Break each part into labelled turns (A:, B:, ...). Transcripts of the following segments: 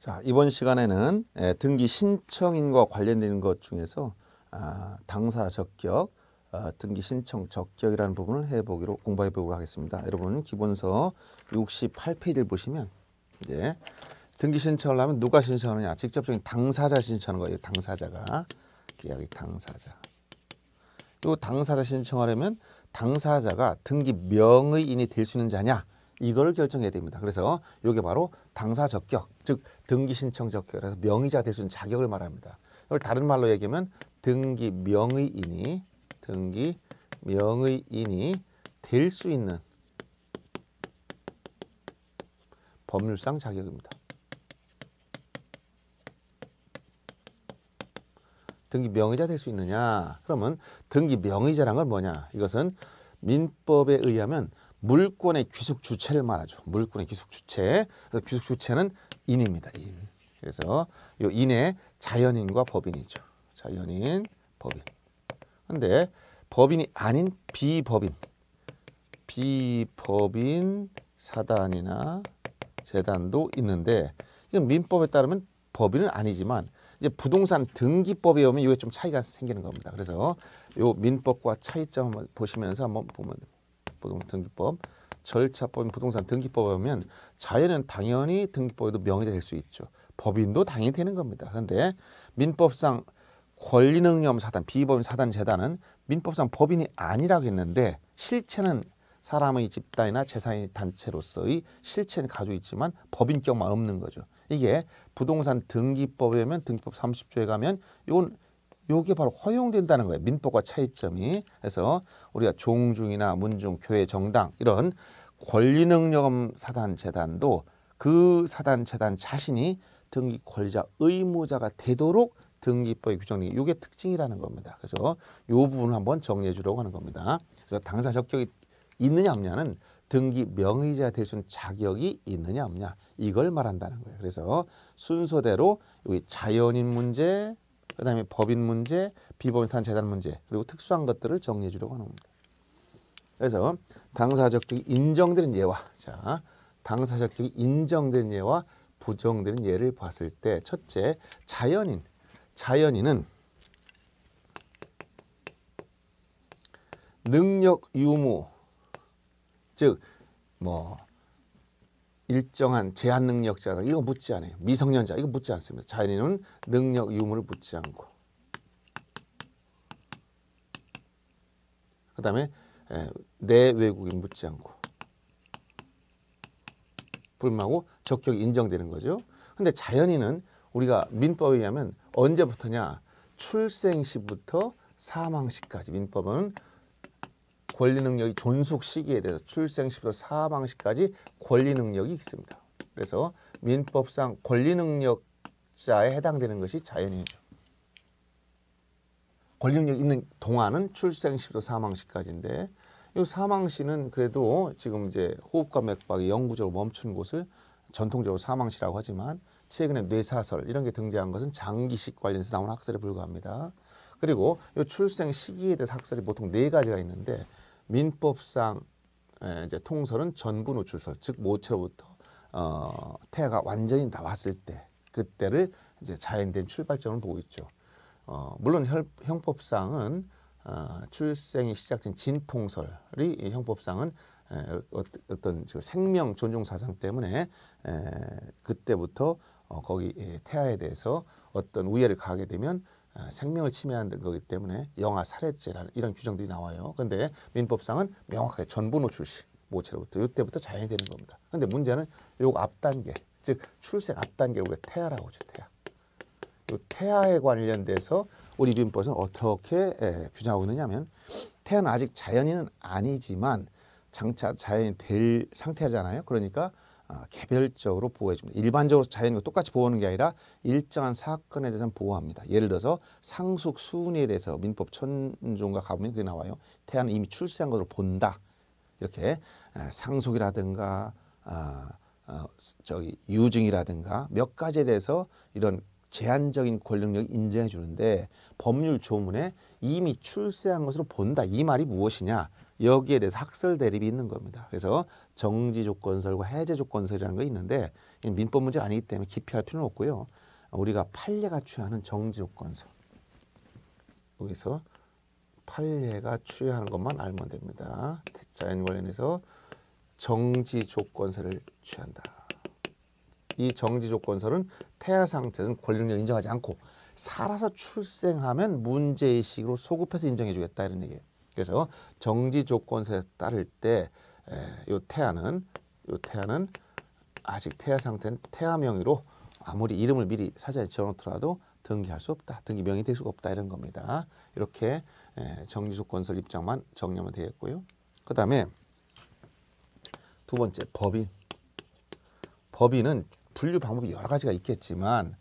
A: 자, 이번 시간에는 예, 등기 신청인과 관련된것 중에서 아, 당사 적격, 어, 등기 신청 적격이라는 부분을 해보기로 공부해 보도록 하겠습니다. 여러분 기본서 68페이지를 보시면 이제 등기 신청을 하면 누가 신청하느냐 직접적인 당사자 신청하는 거예요. 당사자가 계약기 당사자. 그리고 당사자 신청하려면 당사자가 등기 명의인이 될 수 있는 자냐 이거를 결정해야 됩니다. 그래서 이게 바로 당사 적격, 즉 등기 신청 적격, 그래서 명의자 될 수 있는 자격을 말합니다. 이걸 다른 말로 얘기하면 등기 명의인이 등기 명의인이 될 수 있는 법률상 자격입니다. 등기 명의자 될 수 있느냐? 그러면 등기 명의자란 건 뭐냐? 이것은 민법에 의하면 물권의 귀속 주체를 말하죠. 물권의 귀속 주체. 그래서 귀속 주체는 인입니다. 인. 그래서 이 인의 자연인과 법인이죠. 자연인, 법인. 근데 법인이 아닌 비법인. 비법인 사단이나 재단도 있는데 이건 민법에 따르면 법인은 아니지만 이제 부동산 등기법에 오면 이게 좀 차이가 생기는 겁니다. 그래서 요 민법과 차이점을 보시면서 한번 보면 됩니다. 부동산 등기법 절차법인 부동산 등기법에 보면 자연은 당연히 등기법에도 명의자 될 수 있죠. 법인도 당연히 되는 겁니다. 그런데 민법상 권리능념 사단, 비법인 사단 재단은 민법상 법인이 아니라고 했는데 실체는 사람의 집단이나 재산의 단체로서의 실체는 가지고 있지만 법인격만 없는 거죠. 이게 부동산 등기법에 보면 등기법 30조에 가면 이건 요게 바로 허용된다는 거예요. 민법과 차이점이. 그래서 우리가 종중이나 문중, 교회, 정당 이런 권리능력 사단재단도 그 사단재단 자신이 등기 권리자 의무자가 되도록 등기법의 규정이 이게 특징이라는 겁니다. 그래서 이 부분을 한번 정리해 주려고 하는 겁니다. 그래서 당사 적격이 있느냐 없냐는 등기 명의자 될 수 있는 자격이 있느냐 없냐 이걸 말한다는 거예요. 그래서 순서대로 여기 자연인 문제, 그다음에 법인 문제, 비법인 산 재단 문제, 그리고 특수한 것들을 정리해 주려고 하는 겁니다. 그래서 당사적격이 인정되는 예와 자, 당사적격이 인정되 예와 부정되 예를 봤을 때 첫째, 자연인. 자연인은 능력 유무 즉뭐 일정한 제한 능력자다 이거 묻지 않아요. 미성년자 이거 묻지 않습니다. 자연인은 능력 유무를 묻지 않고 그 다음에 예, 내 외국인 묻지 않고 불마고 적격 인정되는 거죠. 근데 자연인은 우리가 민법에 의하면 언제부터냐 출생시부터 사망시까지 민법은 권리 능력이 존속 시기에 대해서 출생시부터 사망시까지 권리 능력이 있습니다. 그래서 민법상 권리 능력자에 해당되는 것이 자연인이죠. 권리 능력 있는 동안은 출생시부터 사망시까지인데 이 사망시는 그래도 지금 이제 호흡과 맥박이 영구적으로 멈춘 곳을 전통적으로 사망시라고 하지만 최근에 뇌사설 이런 게 등장한 것은 장기식 관련해서 나온 학설에 불과합니다. 그리고 이 출생 시기에 대해 학설이 보통 네 가지가 있는데 민법상 예, 이제 통설은 전부 노출설, 즉 모체로부터 어, 태가 아 완전히 나왔을 때 그때를 이제 자연된 출발점을 보고 있죠. 어, 물론 혈, 형법상은 어, 출생이 시작된 진통설이 형법상은 에, 예, 어, 어떤 생명 존중 사상 때문에 에, 예, 그때부터 어, 거기 태아에 대해서 어떤 우열을 가하게 되면 아, 생명을 침해하는 거기 때문에 영아 살해죄라는 이런 규정들이 나와요. 근데 민법상은 명확하게 전부 노출 시 모체로부터 이때부터 자연이 되는 겁니다. 근데 문제는 요 앞단계 즉 출생 앞단계 우리가 태아라고 하죠. 태아. 요 태아에 관련돼서 우리 민법은 어떻게 예, 규정하고 있느냐면 태아는 아직 자연인은 아니지만 장차 자연이 될 상태잖아요. 그러니까 아, 개별적으로 보호해 줍니다. 일반적으로 자연과 똑같이 보호하는 게 아니라 일정한 사건에 대해서는 보호합니다. 예를 들어서 상속 순위에 대해서 민법 천종과 가보면 그게 나와요. 태아는 이미 출세한 것으로 본다. 이렇게 상속이라든가 아, 어, 어, 저기 유증이라든가 몇 가지에 대해서 이런 제한적인 권력력을 인정해 주는데 법률 조문에 이미 출세한 것으로 본다 이 말이 무엇이냐 여기에 대해서 학설 대립이 있는 겁니다. 그래서 정지 조건설과 해제 조건설이라는 게 있는데 민법 문제 아니기 때문에 기피할 필요는 없고요. 우리가 판례가 취하는 정지 조건설 여기서 판례가 취하는 것만 알면 됩니다. 자연 관련해서 정지 조건설을 취한다. 이 정지 조건설은 태아 상태에서는 권력을 인정하지 않고 살아서 출생하면 문제의식으로 소급해서 인정해주겠다 이런 얘기예요. 그래서 정지 조건서에 따를 때이 태아는 이 태아는 아직 태아 상태는 태아 명의로 아무리 이름을 미리 사전에 지어놓더라도 등기할 수 없다. 등기 명의 될 수가 없다 이런 겁니다. 이렇게 정지 조건설 입장만 정리하면 되겠고요. 그 다음에 두 번째 법인. 법인은 분류 방법이 여러 가지가 있겠지만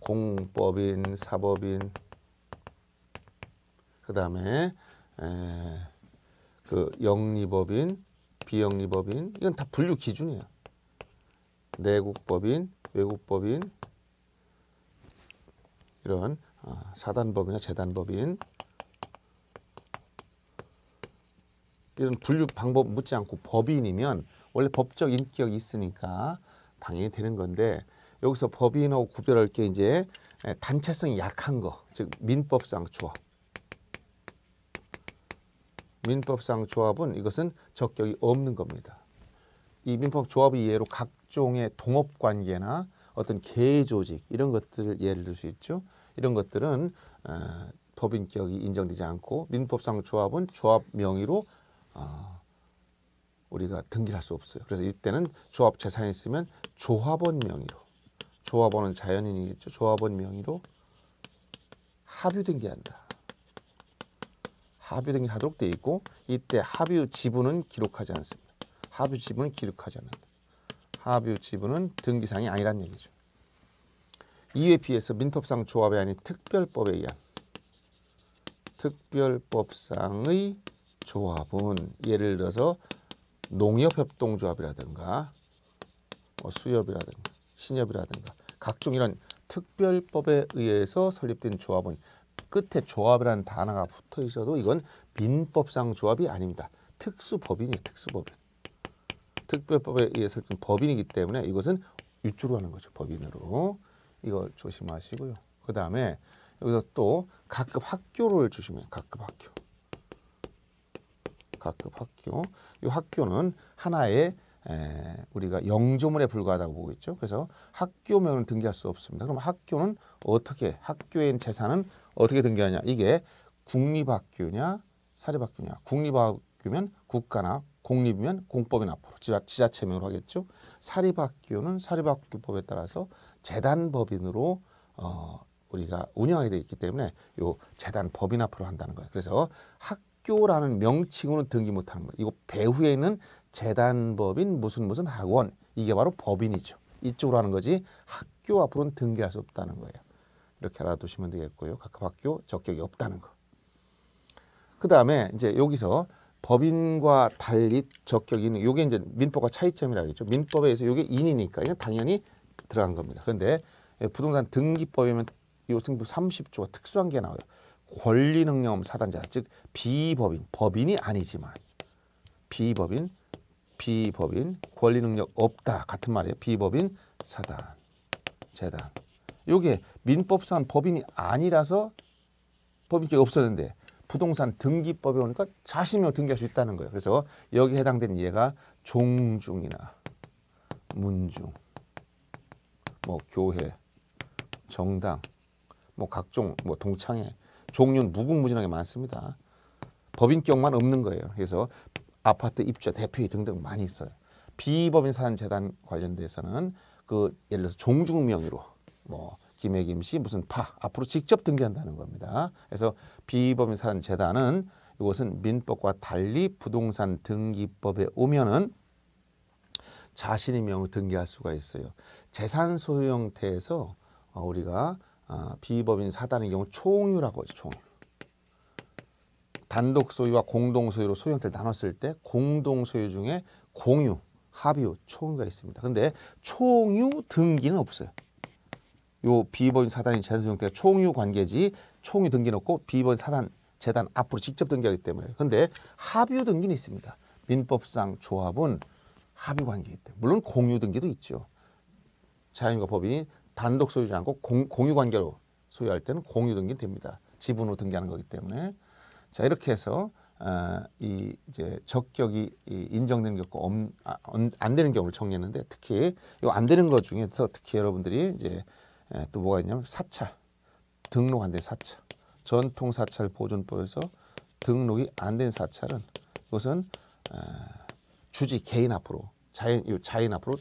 A: 공법인, 사법인, 그 다음에 예. 그 영리법인, 비영리법인 이건 다 분류 기준이에요. 내국법인, 외국법인 이런 어, 사단법이나 재단법인 이런 분류 방법 묻지 않고 법인이면 원래 법적 인격 있으니까 당연히 되는 건데 여기서 법인하고 구별할 게 이제 예, 단체성이 약한 거, 즉 민법상 조합. 민법상 조합은 이것은 적격이 없는 겁니다. 이 민법 조합 이외로 각종의 동업 관계나 어떤 개 조직 이런 것들을 예를 들 수 있죠. 이런 것들은 어, 법인격이 인정되지 않고 민법상 조합은 조합 명의로 어, 우리가 등기를 할수 없어요. 그래서 이때는 조합 재산이 있으면 조합원 명의로 조합원은 자연인이겠죠. 조합원 명의로 합유 등기한다. 합의 등이 하도록 되어 있고 이때 합의 지분은 기록하지 않습니다. 합의 지분은 기록하지 않는다. 합의 지분은 등기사이 아니란 얘기죠. 이에 비해서 민법상 조합이 아닌 특별법에 의한 특별법상의 조합은 예를 들어서 농협협동조합이라든가 뭐 수협이라든가 신협이라든가 각종 이런 특별법에 의해서 설립된 조합은 끝에 조합이라는 단어가 붙어 있어도 이건 민법상 조합이 아닙니다. 특수법인이에요. 특수법인. 특별법에 의해서 법인이기 때문에 이것은 위주로 하는 거죠. 법인으로. 이거 조심하시고요. 그 다음에 여기서 또 각급 학교를 주시면 각급 학교. 각급 학교. 이 학교는 하나의 에, 우리가 영조물에 불과하다고 보고 있죠. 그래서 학교명을 등기할 수 없습니다. 그럼 학교는 어떻게 학교인 재산은 어떻게 등기하냐? 이게 국립학교냐 사립학교냐? 국립학교면 국가나 공립이면 공법인 앞으로 지자, 지자체명으로 하겠죠. 사립학교는 사립학교법에 따라서 재단법인으로 어, 우리가 운영하게 되 있기 때문에 요 재단법인 앞으로 한다는 거예요. 그래서 학교라는 명칭으로 등기 못하는 거예요. 이거 배후에 있는 재단법인 무슨 무슨 학원 이게 바로 법인이죠. 이쪽으로 하는 거지 학교 앞으로는 등기할 수 없다는 거예요. 이렇게 알아두시면 되겠고요. 각 학교 적격이 없다는 거. 그 다음에 이제 여기서 법인과 달리 적격이 있는 이게 이제 민법과 차이점이라고 했죠. 민법에 의해서 이게 인이니까 이건 당연히 들어간 겁니다. 그런데 예, 부동산 등기법이면 이 등급 30조가 특수한 게 나와요. 권리능력 사단자 즉 비법인 법인이 아니지만 비법인 비법인 권리 능력 없다 같은 말이에요. 비법인 사단 재단 요게 민법상 법인이 아니라서 법인격이 없었는데 부동산 등기법에 오니까 자신이 등기할 수 있다는 거예요. 그래서 여기 해당되는 예가 종중이나 문중, 뭐 교회, 정당, 뭐 각종 뭐 동창회 종류는 무궁무진하게 많습니다. 법인격만 없는 거예요. 그래서 아파트 입주 대표회 등등 많이 있어요. 비법인 사단 재단 관련돼서는 그 예를 들어서 종중 명의로 뭐 김해김 씨 무슨 파 앞으로 직접 등기한다는 겁니다. 그래서 비법인 사단 재단은 이것은 민법과 달리 부동산 등기법에 오면은 자신의 명을 등기할 수가 있어요. 재산 소유 형태에서 어, 우리가 아, 비법인 사단의 경우 총유라고 하죠. 총유. 단독 소유와 공동 소유로 소유 형태를 나눴을 때 공동 소유 중에 공유, 합유, 총유가 있습니다. 근데 총유 등기는 없어요. 요 비번 사단이 재산 소유 형태가 총유 관계지 총유 등기는 없고 비번 사단 재단 앞으로 직접 등기하기 때문에. 근데 합유 등기는 있습니다. 민법상 조합은 합의 관계이기 때문에 물론 공유 등기도 있죠. 자연과 법인이 단독 소유지 않고 공, 공유 관계로 소유할 때는 공유 등기 됩니다. 지분으로 등기하는 거기 때문에 자 이렇게 해서 아, 이 이제 적격이 인정되는 경우 없, 아, 안 되는 경우를 정리했는데 특히 이안 되는 것 중에서 특히 여러분들이 이제 예, 또 뭐가 있냐면 사찰 등록 안 된 사찰 전통 사찰 보존법에서 등록이 안 된 사찰은 이것은 아, 주지 개인 앞으로 자인 자인 앞으로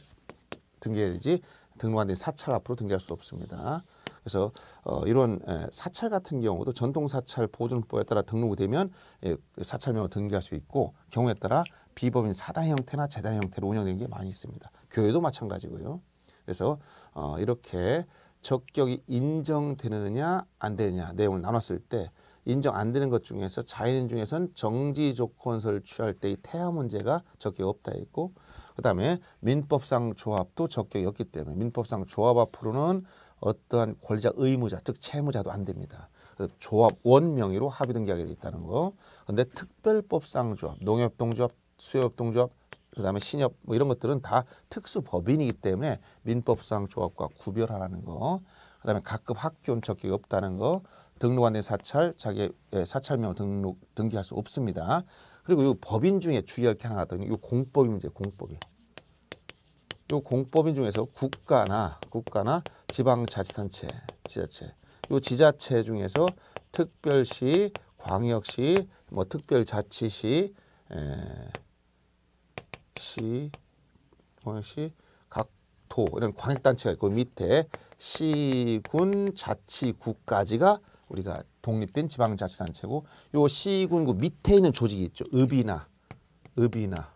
A: 등기해야 되지 등록 안 된 사찰 앞으로 등기할수 없습니다. 그래서 어, 이런 에, 예, 사찰 같은 경우도 전통 사찰 보존법에 따라 등록이 되면 예, 그 사찰명을 등기할 수 있고 경우에 따라 비법인 사단 형태나 재단 형태로 운영되는 게 많이 있습니다. 교회도 마찬가지고요. 그래서 어, 이렇게 적격이 인정되느냐 안 되느냐 내용을 나눴을 때 인정 안 되는 것 중에서 자연인 중에선 정지 조건서를 취할 때의 태아 문제가 적격이 없다 있고 그다음에 민법상 조합도 적격이 없기 때문에 민법상 조합 앞으로는 어떠한 권리자 의무자 즉 채무자도 안 됩니다. 조합 원 명의로 합의 등기하게 돼 있다는 거. 근데 특별법상 조합, 농협동조합, 수협동조합, 그다음에 신협 뭐 이런 것들은 다 특수 법인이기 때문에 민법상 조합과 구별하라는 거. 그다음에 각급 학교는 적격이 없다는 거. 등록한 데 사찰 자기 예, 사찰명을 등록 등기할 수 없습니다. 그리고 이 법인 중에 주의할 게 하나가 더 있는 이 공법입니다. 공법이. 요 공법인 중에서 국가나 국가나 지방자치단체, 지자체 요 지자체 중에서 특별시, 광역시, 뭐 특별자치시, 에, 시, 광역시, 각도 이런 광역단체가 있고 밑에 시군, 자치구까지가 우리가 독립된 지방자치단체고 요 시군구 밑에 있는 조직이 있죠. 읍이나 읍이나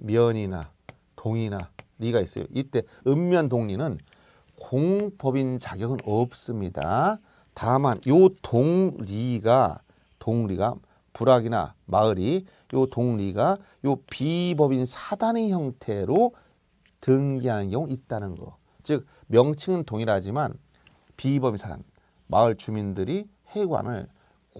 A: 면이나 동이나 리가 있어요. 이때 읍면 동리는 공법인 자격은 없습니다. 다만 요 동리가 동리가 부락이나 마을이 요 동리가 요 비법인 사단의 형태로 등기하는 경우 있다는 거. 즉 명칭은 동일하지만 비법인 사단 마을 주민들이 해관을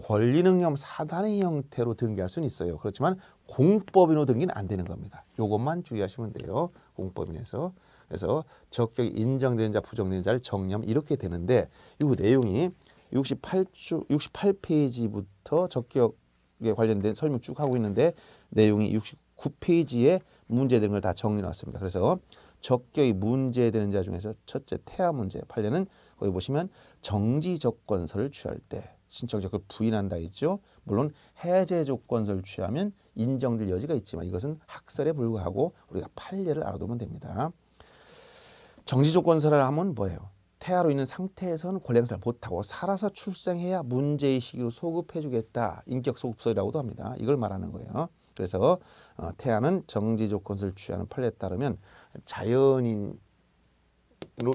A: 권리능력 사단의 형태로 등기할 수는 있어요. 그렇지만 공법인으로 등기는 안 되는 겁니다. 요것만 주의하시면 돼요. 공법인에서. 그래서 적격이 인정된 자, 부정된 자를 정리하면 이렇게 되는데 요 내용이 68주 68페이지부터 적격에 관련된 설명 쭉 하고 있는데 내용이 69페이지에 문제되는 걸다 정리해 놨습니다. 그래서 적격이 문제되는 자 중에서 첫째 태아 문제 8년는 거기 보시면 정지 조건서를 취할 때 신청자 그 부인한다 했죠. 물론 해제 조건설 취하면 인정될 여지가 있지만 이것은 학설에 불과하고 우리가 판례를 알아두면 됩니다. 정지 조건설을 하면 뭐예요? 태아로 있는 상태에서는 권리행사를 못하고 살아서 출생해야 문제의식으로 소급해주겠다. 인격소급설이라고도 합니다. 이걸 말하는 거예요. 그래서 어, 태아는 정지 조건을 취하는 판례에 따르면 자연인으로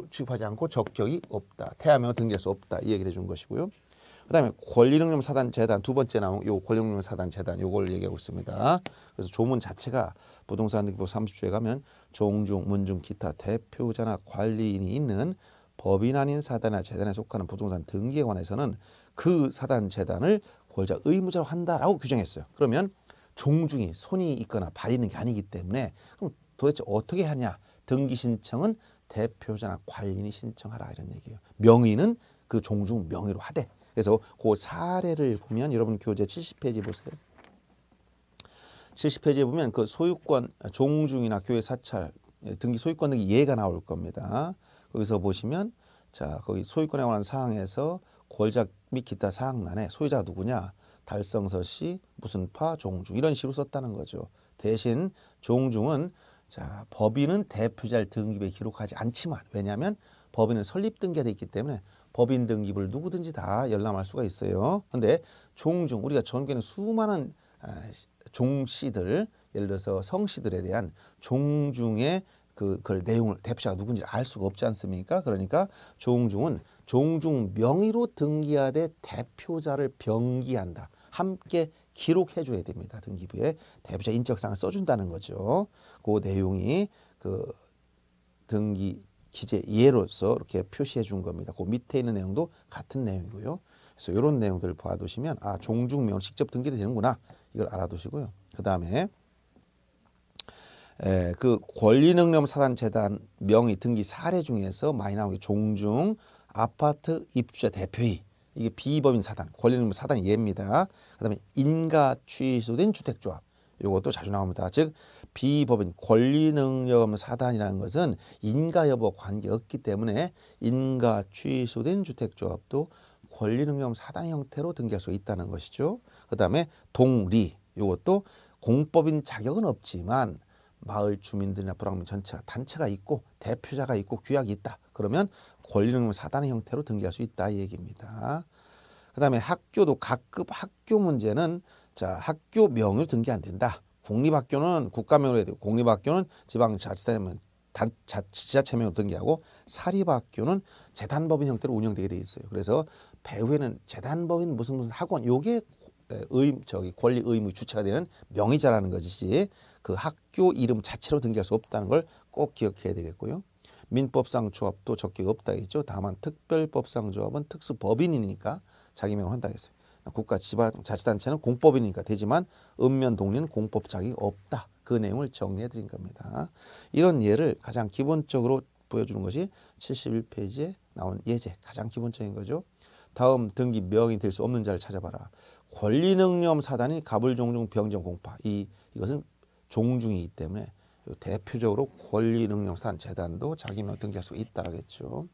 A: 취급하지 않고 적격이 없다. 태아명을 등재할 수 없다. 이 얘기를 해 준 것이고요. 그다음에 권리능력 사단 재단 두 번째 나온 요 권리능력 사단 재단 요걸 얘기하고 있습니다. 그래서 조문 자체가 부동산 등기법 30조에 가면 종중, 문중, 기타 대표자나 관리인이 있는 법인 아닌 사단이나 재단에 속하는 부동산 등기에 관해서는 그 사단 재단을 권자 의무자로 한다라고 규정했어요. 그러면 종중이 손이 있거나 발이 있는 게 아니기 때문에 그럼 도대체 어떻게 하냐? 등기 신청은 대표자나 관리인이 신청하라 이런 얘기예요. 명의는 그 종중 명의로 하되 그래서 그 사례를 보면 여러분 교재 70페이지 보세요. 70페이지에 보면 그 소유권 아, 종중이나 교회 사찰 예, 등기 소유권 등기 예가 나올 겁니다. 거기서 보시면 자 거기 소유권에 관한 사항에서 권자 및 기타 사항란에 소유자 누구냐 달성서 씨 무슨 파 종중 이런 식으로 썼다는 거죠. 대신 종중은 자 법인은 대표자를 등기부에 기록하지 않지만 왜냐하면 법인은 설립 등기가 되어 있기 때문에 법인 등기부를 누구든지 다 열람할 수가 있어요. 근데 종중 우리가 전국에는 수많은 아, 종씨들 예를 들어서 성씨들에 대한 종중의 그, 그 내용을 대표자가 누군지 알 수가 없지 않습니까? 그러니까 종중은 종중 명의로 등기하되 대표자를 병기한다. 함께 기록해줘야 됩니다. 등기부에 대표자 인적사을 써준다는 거죠. 그 내용이 그 등기 기재 예로서 이렇게 표시해 준 겁니다. 그 밑에 있는 내용도 같은 내용이고요. 그래서 이런 내용들을 봐두시면 아 종중명 직접 등기되는구나 도 이걸 알아두시고요. 그 다음에 에, 그 권리능력 사단재단 명의 등기 사례 중에서 많이 나오는 게 종중 아파트 입주자 대표의 이게 비법인 사단 권리능력 사단 예입니다. 그 다음에 인가 취소된 주택조합 이것도 자주 나옵니다. 즉 비법인 권리능력 사단이라는 것은 인가여부 관계 없기 때문에 인가 취소된 주택조합도 권리능력 사단 형태로 등기할 수 있다는 것이죠. 그 다음에 동리 이것도 공법인 자격은 없지만 마을 주민들이나 불황민 전체가 단체가 있고 대표자가 있고 규약이 있다. 그러면 권리능력 사단의 형태로 등기할 수 있다 이 얘기입니다. 그 다음에 학교도 각급 학교 문제는 자, 학교명으로 등기 안 된다. 국립학교는 국가명으로 해야 되고 공립학교는 지방자치단체면 지자체명으로 등기하고 사립학교는 재단법인 형태로 운영되게 돼 있어요. 그래서 배후에는 재단법인 무슨 무슨 학원 요게 의 저기 권리 의무 주체가 되는 명의자라는 것이지 그 학교 이름 자체로 등기할 수 없다는 걸 꼭 기억해야 되겠고요. 민법상 조합도 적격 없다 했죠. 다만 특별법상 조합은 특수법인이니까 자기 명을 한다 했어요. 국가 지방 자치단체는 공법이니까 되지만 읍면 동리는 공법 자격이 없다. 그 내용을 정리해 드린 겁니다. 이런 예를 가장 기본적으로 보여주는 것이 71페이지에 나온 예제 가장 기본적인 거죠. 다음 등기 명이 될 수 없는 자를 찾아봐라. 권리능력 사단이 가불종중 병정공파 이 이것은 종중이기 때문에 대표적으로 권리능력 사단 재단도 자기명 등기할 수 있다라겠죠.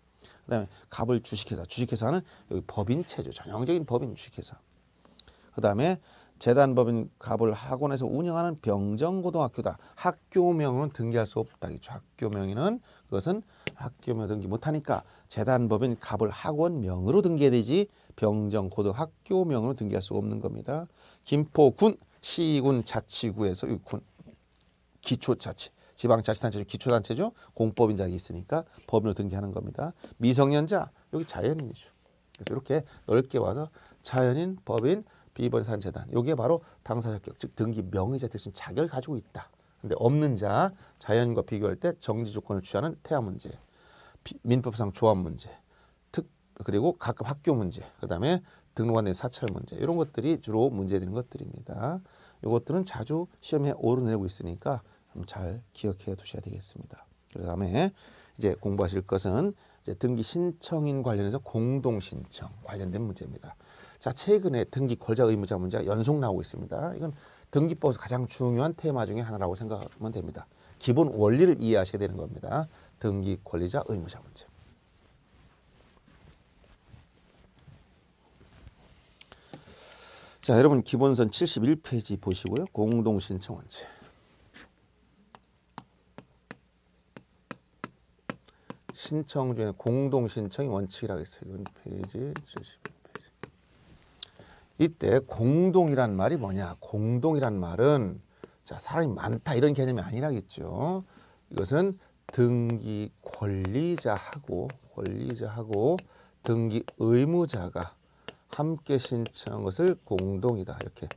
A: 그다음에 갑을 주식회사, 주식회사는 여기 법인체죠. 전형적인 법인 주식회사. 그다음에 재단 법인 갑을 학원에서 운영하는 병정고등학교다. 학교명은 등기할 수 없다. 이죠 학교명에는 그것은 학교명 등기 못하니까 재단 법인 갑을 학원명으로 등기해야 되지 병정고등학교명으로 등기할 수 없는 겁니다. 김포군 시군 자치구에서 육군 기초자치 지방자치단체죠. 기초단체죠. 공법인 자격이 있으니까 법인으로 등기하는 겁니다. 미성년자 여기 자연인이죠. 그래서 이렇게 넓게 와서 자연인, 법인, 비번 산재단 이게 바로 당사 자격 즉 등기 명의자 대신 자격을 가지고 있다. 근데 없는 자 자연과 비교할 때 정지 조건을 취하는 태아 문제, 비, 민법상 조합 문제, 특 그리고 각급 학교 문제, 그다음에 등록안 내 사찰 문제 이런 것들이 주로 문제되는 것들입니다. 이것들은 자주 시험에 오르내리고 있으니까 잘 기억해 두셔야 되겠습니다. 그 다음에 이제 공부하실 것은 이제 등기 신청인 관련해서 공동 신청 관련된 문제입니다. 자, 최근에 등기 권자 의무자 문제가 연속 나오고 있습니다. 이건 등기법에서 가장 중요한 테마 중의 하나라고 생각하면 됩니다. 기본 원리를 이해하셔야 되는 겁니다. 등기 권리자 의무자 문제. 자, 여러분 기본선 71페이지 보시고요. 공동 신청 원칙. 신청 중에 공동 신청이 원칙이라고 했어요. 이건 페이지 7 0 이때 공동이란 말이 뭐냐? 공동이란 말은 자, 사람이 많다 이런 개념이 아니라겠죠. 이것은 등기 권리자하고 권리자하고 등기 의무자가 함께 신청한 것을 공동이다. 이렇게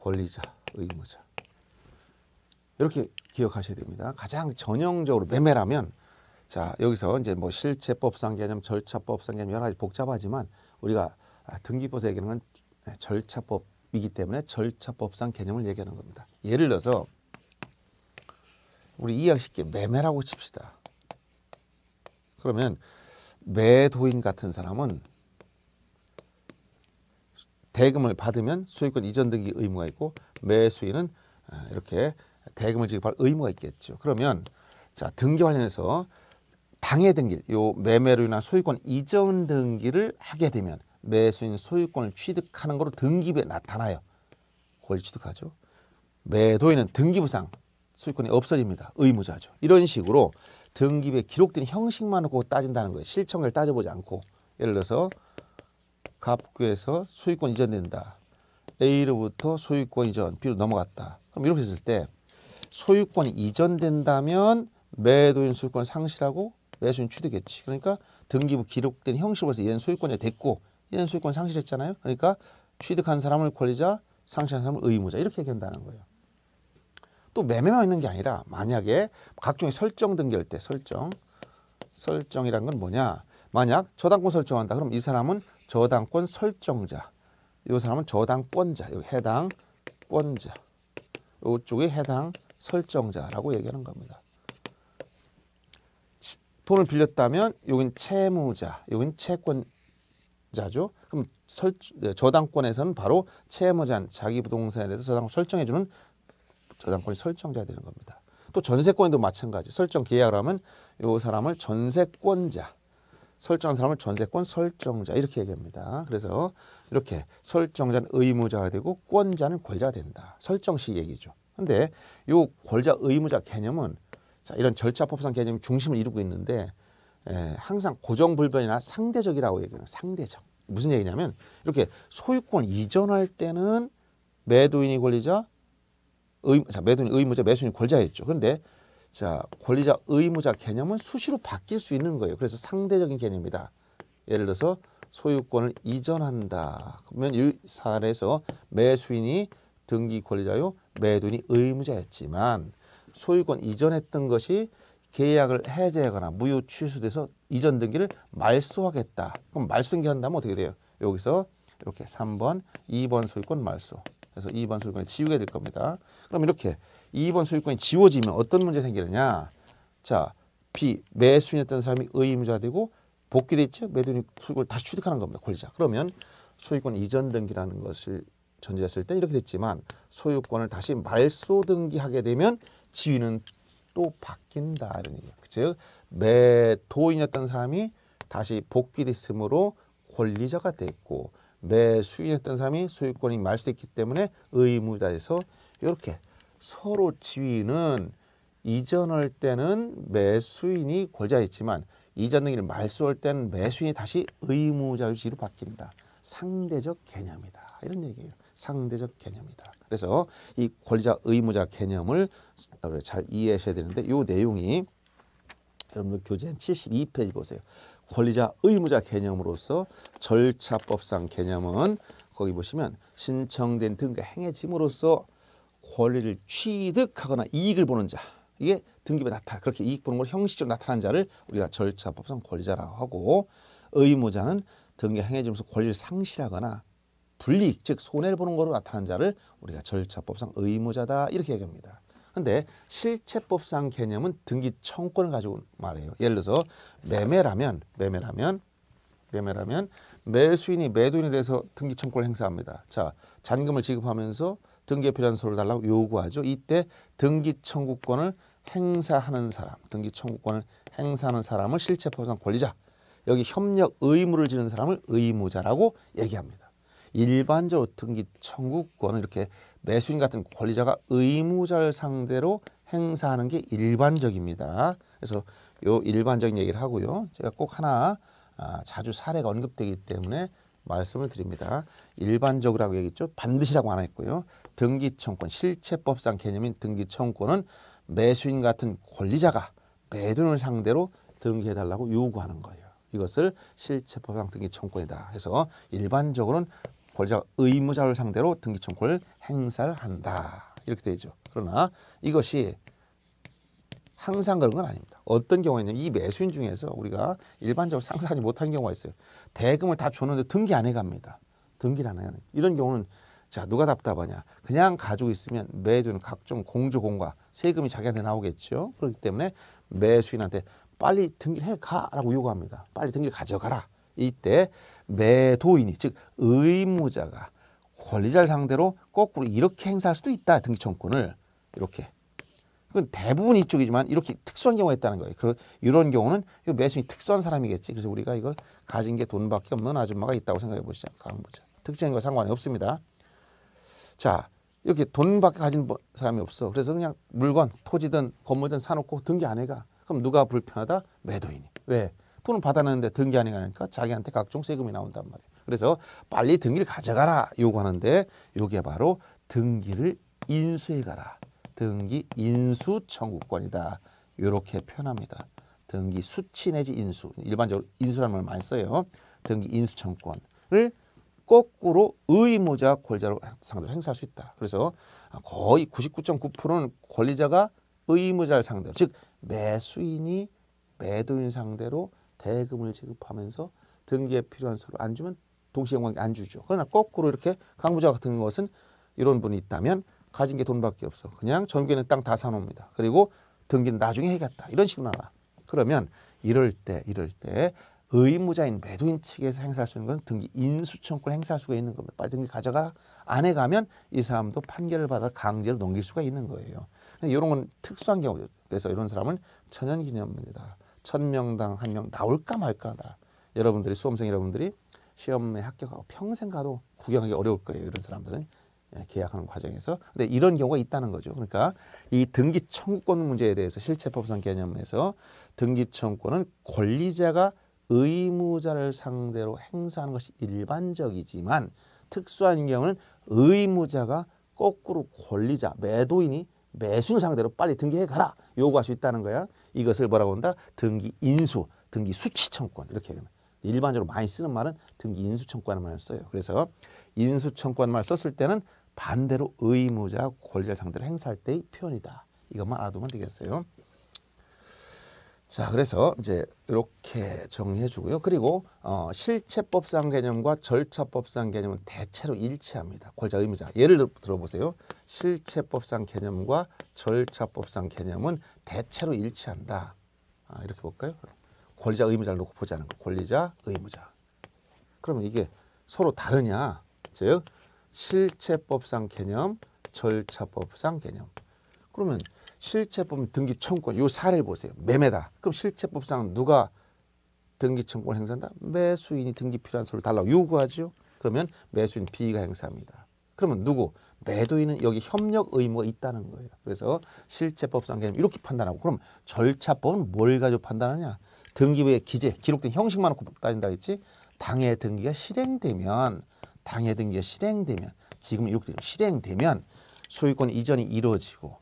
A: 권리자, 의무자. 이렇게 기억하셔야 됩니다. 가장 전형적으로 매매라면 자, 여기서 이제 뭐 실체법상 개념, 절차법상 개념 여러 가지 복잡하지만 우리가 아, 등기법에서 얘기하는 건 네, 절차법이기 때문에 절차법상 개념을 얘기하는 겁니다. 예를 들어서 우리 이해하기 쉽게 매매라고 칩시다. 그러면 매도인 같은 사람은 대금을 받으면 수익권 이전 등기 의무가 있고 매수인은 아, 이렇게 대금을 지급할 의무가 있겠죠. 그러면 자 등기 관련해서 당해 등기를 요매매로 인한 소유권 이전 등기를 하게 되면 매수인 소유권을 취득하는 것으로 등기부에 나타나요. 그걸 취득하죠. 매도인은 등기부상 소유권이 없어집니다. 의무자죠. 이런 식으로 등기부에 기록된 형식만 놓고 따진다는 거예요. 실청을 따져보지 않고 예를 들어서 갑구에서 소유권 이전된다. A로부터 소유권 이전 B로 넘어갔다. 그럼 이렇게 했을 때 소유권이 이전된다면 매도인 소유권 상실하고 매수인 취득했지. 그러니까 등기부 기록된 형식으로서 얘는 소유권이 됐고 얘는 소유권 상실했잖아요. 그러니까 취득한 사람을 권리자, 상실한 사람을 의무자 이렇게 얘기한다는 거예요. 또 매매만 있는 게 아니라 만약에 각종의 설정 등기할 때 설정 설정이란 건 뭐냐 만약 저당권 설정한다 그럼 이 사람은 저당권 설정자 이 사람은 저당권자 여기 해당권자 이쪽에 해당 설정자라고 얘기하는 겁니다. 돈을 빌렸다면 여긴 채무자, 여긴 채권자죠. 그럼 설, 네, 저당권에서는 바로 채무자 자기 부동산에 대해서 저당권 설정해주는 저당권이 설정자 되는 겁니다. 또 전세권도 마찬가지. 설정 계약을 하면 이 사람을 전세권자, 설정한 사람을 전세권 설정자 이렇게 얘기합니다. 그래서 이렇게 설정자는 의무자가 되고 권자는 권자가 된다. 설정시 얘기죠. 근데 이 권자 의무자 개념은 자, 이런 절차법상 개념이 중심을 이루고 있는데 에, 예, 항상 고정불변이나 상대적이라고 얘기하는 상대적. 무슨 얘기냐면 이렇게 소유권 이전할 때는 매도인이 권리자, 의, 자, 매도인 이 의무자, 매수인 이 권자였죠. 리 그런데 자, 권리자 의무자 개념은 수시로 바뀔 수 있는 거예요. 그래서 상대적인 개념이다. 예를 들어서 소유권을 이전한다. 그러면 이 사례에서 매수인이 등기 권리자요, 매도인이 의무자였지만 소유권 이전했던 것이 계약을 해제하거나 무효 취소돼서 이전 등기를 말소하겠다. 그럼 말소 등기한다면 어떻게 돼요? 여기서 이렇게 3번, 2번 소유권 말소. 그래서 2번 소유권을 지우게 될 겁니다. 그럼 이렇게 2번 소유권이 지워지면 어떤 문제 생기느냐? 자, 비 매수인이었던 사람이 의무자 되고 복귀돼 있죠? 매도인 소유권을 다시 취득하는 겁니다. 권리자. 그러면 소유권 이전 등기라는 것을 전제했을 때 이렇게 됐지만 소유권을 다시 말소 등기하게 되면 지위는 또 바뀐다 이런 얘기예요. 그 즉 매도인이었던 사람이 다시 복귀됐으므로 권리자가 됐고 매수인이었던 사람이 소유권이 말 수도 있기 때문에 의무자에서 이렇게 서로 지위는 이전할 때는 매수인이 권자였지만 이전 등기를 말소할 때는 매수인이 다시 의무자 유지로 바뀐다. 상대적 개념이다. 이런 얘기예요. 상대적 개념이다. 그래서 이 권리자 의무자 개념을 잘 이해하셔야 되는데 이 내용이 여러분들 교재 72페이지 보세요. 권리자 의무자 개념으로서 절차법상 개념은 거기 보시면 신청된 등기 행해짐으로써 권리를 취득하거나 이익을 보는 자 이게 등기부에 나타 그렇게 이익 보는 걸 형식적으로 나타난 자를 우리가 절차법상 권리자라고 하고 의무자는 등기 행해지면서 권리를 상실하거나 불이익 즉 손해를 보는 것으로 나타난 자를 우리가 절차법상 의무자다 이렇게 얘기합니다. 근데 실체법상 개념은 등기 청권을 가지고 말해요. 예를 들어서 매매라면 매매라면 매매라면 매수인이 매도인에 대해서 등기 청권을 행사합니다. 자, 잔금을 지급하면서 등기에 필요한 서류를 달라고 요구하죠. 이때 등기 청구권을 행사하는 사람, 등기 청구권을 행사하는 사람을 실체법상 권리자, 여기 협력 의무를 지는 사람을 의무자라고 얘기합니다. 일반적으로 특히 청구권 은 이렇게 매수인 같은 권리자가 의무자를 상대로 행사하는 게 일반적입니다. 그래서 요 일반적인 얘기를 하고요. 제가 꼭 하나 아, 자주 사례가 언급되기 때문에 말씀을 드립니다. 일반적이라고 얘기했죠. 반드시라고 안 했고요. 등기청권, 실체법상 개념인 등기청권은 매수인 같은 권리자가 매도인을 상대로 등기해달라고 요구하는 거예요. 이것을 실체법상 등기청권이다 해서 일반적으로는 권리자 의무자를 상대로 등기청구를 행사를 한다. 이렇게 되죠. 그러나 이것이 항상 그런 건 아닙니다. 어떤 경우에는 이 매수인 중에서 우리가 일반적으로 상상하지 못하는 경우가 있어요. 대금을 다 줬는데 등기 안 해갑니다. 등기를 안 하는 이런 경우는 자 누가 답답하냐 그냥 가지고 있으면 매도는 각종 공조공과 세금이 자기한테 나오겠죠 그렇기 때문에 매수인한테 빨리 등기를 해가라고 요구합니다 빨리 등기를 가져가라 이때 매도인이 즉 의무자가 권리자를 상대로 거꾸로 이렇게 행사할 수도 있다 등기청구권을 이렇게 그건 대부분 이쪽이지만 이렇게 특수한 경우가 있다는 거예요. 그 이런 경우는 매수인이 특수한 사람이겠지. 그래서 우리가 이걸 가진 게 돈밖에 없는 아줌마가 있다고 생각해 보시죠. 강보자 특징과 상관이 없습니다. 자 이렇게 돈밖에 가진 뭐 사람이 없어. 그래서 그냥 물건 토지든 건물든 사놓고 등기 안 해가. 그럼 누가 불편하다? 매도인이. 왜? 돈을 받았는데 등기 안 행하니까 자기한테 각종 세금이 나온단 말이에요. 그래서 빨리 등기를 가져가라 요구하는데 요게 바로 등기를 인수해 가라. 등기 인수 청구권이다. 요렇게 표현합니다. 등기 수치 내지 인수. 일반적으로 인수라는 말 많이 써요. 등기 인수 청구권을 거꾸로 의무자 권리자로 상대로 행사할 수 있다. 그래서 거의 99.9%는 권리자가 의무자를 상대로 즉 매수인이 매도인 상대로 대금을 지급하면서 등기에 필요한 서류 안 주면 동시행관계 안 주죠. 그러나 거꾸로 이렇게 강부자 같은 것은 이런 분이 있다면 가진 게 돈밖에 없어. 그냥 전기는 땅 다 사놓습니다. 그리고 등기는 나중에 해겠다 이런 식으로 나와 그러면 이럴 때 이럴 때 의무자인 매도인 측에서 행사할 수 있는 건 등기 인수청권 행사할 수가 있는 겁니다. 빨리 등기 가져가라. 안에가면이 사람도 판결을 받아 강제로 넘길 수가 있는 거예요. 이런 건 특수한 경우죠. 그래서 이런 사람은 천연기념입니다. 천명당 한 명 나올까 말까다. 여러분들이 수험생 여러분들이 시험에 합격하고 평생 가도 구경하기 어려울 거예요. 이런 사람들은 예, 계약하는 과정에서. 근데 이런 경우가 있다는 거죠. 그러니까 이 등기 청구권 문제에 대해서 실체법상 개념에서 등기 청구권은 권리자가 의무자를 상대로 행사하는 것이 일반적이지만 특수한 경우는 의무자가 거꾸로 권리자 매도인이 매수 상대로 빨리 등기해 가라 요구할 수 있다는 거야. 이것을 뭐라고 한다? 등기 인수, 등기 수취 청권 구 이렇게 되면 일반적으로 많이 쓰는 말은 등기 인수 청권을 구 많이 써요. 그래서 인수 청권말 구 썼을 때는 반대로 의무자 권리를 상대로 행사할 때의 표현이다. 이것만 알아두면 되겠어요. 자, 그래서 이제 이렇게 정리해 주고요. 그리고 어, 실체법상 개념과 절차법상 개념은 대체로 일치합니다. 권자 의미자. 예를 들어보세요. 실체법상 개념과 절차법상 개념은 대체로 일치한다. 아, 이렇게 볼까요? 권리자 의무자를 놓고 보자는 거. 권리자 의무자. 그러면 이게 서로 다르냐? 즉 실체법상 개념, 절차법상 개념. 그러면 실체법 등기 청구권 요 사례를 보세요. 매매다. 그럼 실체법상 누가 등기 청구권 행사한다? 매수인이 등기 필요한 서를 류 달라고 요구하지요. 그러면 매수인 B가 행사합니다. 그러면 누구? 매도인은 여기 협력 의무가 있다는 거예요. 그래서 실체법상 개념 이렇게 판단하고 그럼 절차법은 뭘 가지고 판단하냐? 등기부의 기재, 기록된 형식만 놓고 따진다 했지 당해 등기가 실행되면 당해 등기가 실행되면 지금 이렇게 되면 실행되면 소유권 이전이 이루어지고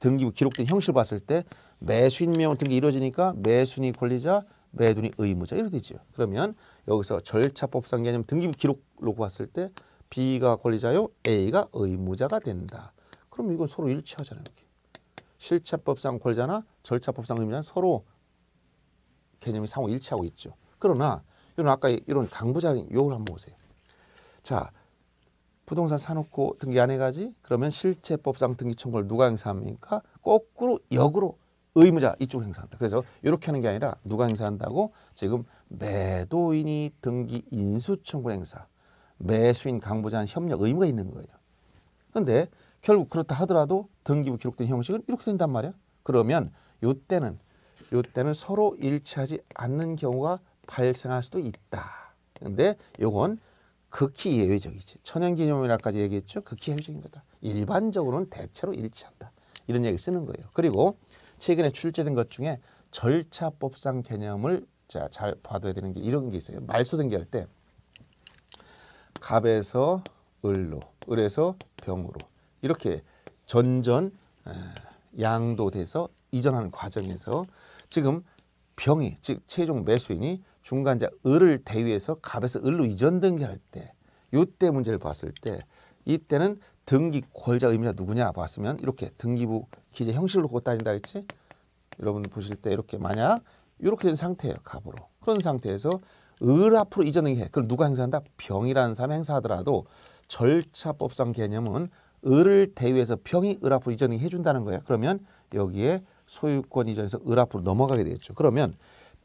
A: 등기 기록된 형식을 봤을 때 매수인 명 등기 이루어지니까 매수인이 권리자, 매도인이 의무자 이렇게 되죠. 그러면 여기서 절차법상 개념 등기 기록로 봤을 때 B가 권리자요, A가 의무자가 된다. 그럼 이건 서로 일치하잖아요. 이렇게. 실체법상 권리자나 절차법상 의무자는 서로 개념이 상호 일치하고 있죠. 그러나 이런 아까 이런 강부작용 요걸 한번 보세요. 자, 부동산 사놓고 등기 안 해가지? 그러면 실체법상 등기 청구를 누가 행사합니까? 거꾸로 역으로 의무자 이쪽을 행사한다. 그래서 이렇게 하는 게 아니라 누가 행사한다고 지금 매도인이 등기 인수 청구 행사, 매수인 강부자한 협력 의무가 있는 거예요. 그런데 결국 그렇다 하더라도 등기부 기록된 형식은 이렇게 된단 말이야. 그러면 요때는 요때는 서로 일치하지 않는 경우가 발생할 수도 있다. 근데 요건 극히 예외적이지. 천연기념이라까지 얘기했죠. 극히 예외적인 거다. 일반적으로는 대체로 일치한다. 이런 얘기를 쓰는 거예요. 그리고 최근에 출제된 것 중에 절차법상 개념을 자, 잘 봐둬야 되는 게 이런 게 있어요. 말소 등기할 때 갑에서 을로, 을에서 병으로 이렇게 전전 양도 돼서 이전하는 과정에서 지금 병이 즉 최종 매수인이 중간자 을을 대위해서 갑에서 을로 이전 등기할 때 요 때 문제를 봤을 때 이때는 등기 권자 의미가 누구냐 봤으면 이렇게 등기부 기재 형식으로 보고 따진다 했지 여러분 보실 때 이렇게 만약 이렇게 된 상태예요 갑으로 그런 상태에서 을 앞으로 이전 등기해 그럼 누가 행사한다 병이라는 사람 행사하더라도 절차법상 개념은 을을 대위해서 병이 을 앞으로 이전 등기해 준다는 거예요 그러면 여기에 소유권 이전에서 을앞으로 넘어가게 되겠죠. 그러면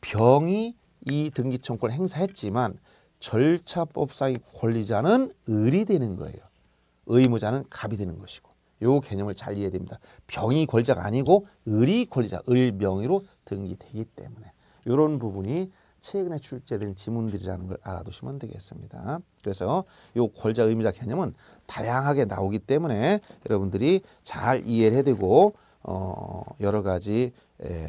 A: 병이 이 등기청권 구 행사했지만 절차법상의 권리자는 을이 되는 거예요. 의무자는 갑이 되는 것이고 요 개념을 잘 이해해야 됩니다. 병이 권리자가 아니고 을이 권리자, 을 명의로 등기되기 때문에 요런 부분이 최근에 출제된 지문들이라는 걸 알아두시면 되겠습니다. 그래서 요 권자 리 의무자 개념은 다양하게 나오기 때문에 여러분들이 잘 이해를 해야 되고 어, 여러 가지 에,